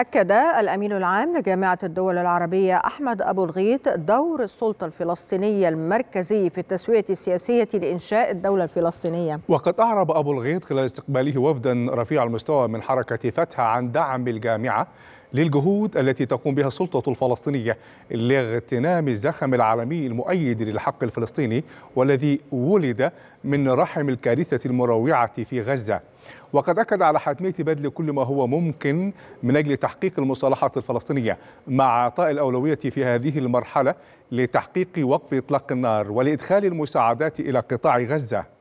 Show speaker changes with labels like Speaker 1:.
Speaker 1: أكد الأمين العام لجامعة الدول العربية أحمد أبو الغيط دور السلطة الفلسطينية المركزي في التسوية السياسية لإنشاء الدولة الفلسطينية وقد
Speaker 2: أعرب أبو الغيط خلال استقباله وفدا رفيع المستوى من حركة فتح عن دعم الجامعة للجهود التي تقوم بها السلطة الفلسطينية لاغتنام الزخم العالمي المؤيد للحق الفلسطيني والذي ولد من رحم الكارثة المروعة في غزة وقد أكد على حتمية بذل كل ما هو ممكن من أجل تحقيق المصالحة الفلسطينية مع إعطاء الأولوية في هذه المرحلة لتحقيق وقف إطلاق النار ولإدخال المساعدات إلى قطاع غزة